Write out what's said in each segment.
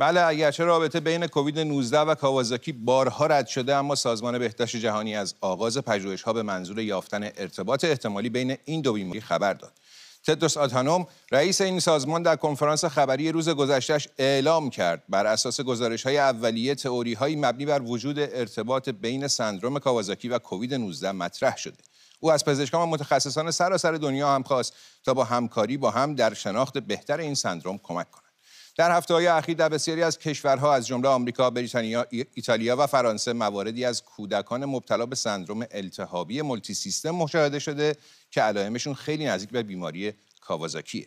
بله اگرچه رابطه بین کووید 19 و کاوازاکی بارها رد شده اما سازمان بهداشت جهانی از آغاز ها به منظور یافتن ارتباط احتمالی بین این دو بیماری خبر داد. تدرس آتانوم رئیس این سازمان در کنفرانس خبری روز گذشتهش اعلام کرد بر اساس گزارش های اولیه تئوری های مبنی بر وجود ارتباط بین سندروم کاوازاکی و کووید 19 مطرح شده او از پزشکان و متخصصان سراسر دنیا هم خواست تا با همکاری با هم در شناخت بهتر این سندروم کمک کند در هفته های اخیر در بسیاری از کشورها از جمله آمریکا، بریتانیا، ایتالیا و فرانسه مواردی از کودکان مبتلا به سندروم التهابی مولتی سیستم مشاهده شده که علائمشون خیلی نزدیک به بیماری کاوازاکیه.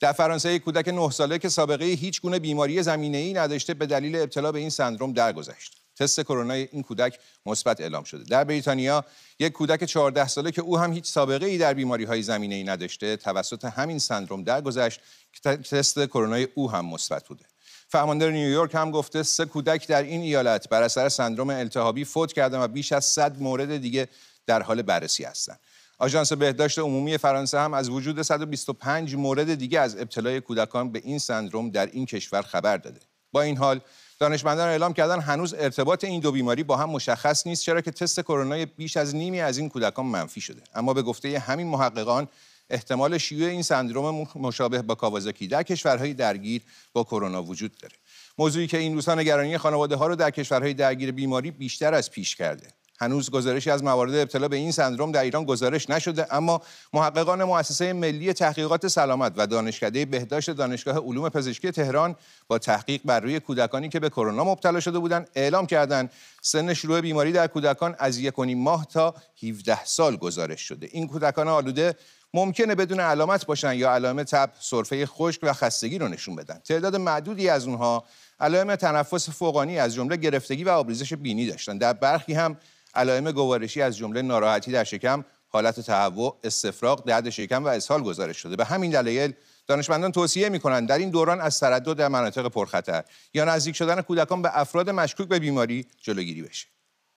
در فرانسه یک کودک 9 ساله که سابقه هیچ گونه بیماری زمینه‌ای نداشته به دلیل ابتلا به این سندروم درگذشت. تست کرونا این کودک مثبت اعلام شده در بریتانیا یک کودک 14 ساله که او هم هیچ سابقه ای در بیماری های زمینه ای نداشته توسط همین سندروم درگذشت که تست کرونا او هم مثبت بوده فرماندار نیویورک هم گفته سه کودک در این ایالت بر اثر سندروم التهابی فوت کرده و بیش از 100 مورد دیگه در حال بررسی هستند آژانس بهداشت عمومی فرانسه هم از وجود 125 مورد دیگه از ابتلای کودکان به این سندروم در این کشور خبر داده با این حال دانشمندان اعلام کردن هنوز ارتباط این دو بیماری با هم مشخص نیست چرا که تست کرونا بیش از نیمی از این کودکان منفی شده اما به گفته همین محققان احتمال شیوع این سندروم مشابه با کاوازاکی در کشورهای درگیر با کرونا وجود داره موضوعی که این روزها نگرانی خانواده ها رو در کشورهای درگیر بیماری بیشتر از پیش کرده هنوز گزارشی از موارد ابتلا به این سندروم در ایران گزارش نشده اما محققان مؤسسه ملی تحقیقات سلامت و دانشکده بهداشت دانشگاه علوم پزشکی تهران با تحقیق بر روی کودکانی که به کرونا مبتلا شده بودند اعلام کردند سن شروع بیماری در کودکان از یکونی ماه تا 17 سال گزارش شده این کودکان آلوده ممکنه بدون علامت باشن یا علائم تب، سرفه خشک و خستگی رو نشون بدن. تعداد معدودی از اونها علائم تنفس فوقانی از جمله گرفتگی و آبریزش بینی داشتن. در برخی هم علائم گوارشی از جمله ناراحتی در شکم، حالت تهوع، استفراغ، درد شکم و اسهال گزارش شده. به همین دلایل دانشمندان توصیه میکنند در این دوران از تردد در مناطق پرخطر یا نزدیک شدن کودکان به افراد مشکوک به بیماری جلوگیری بشه.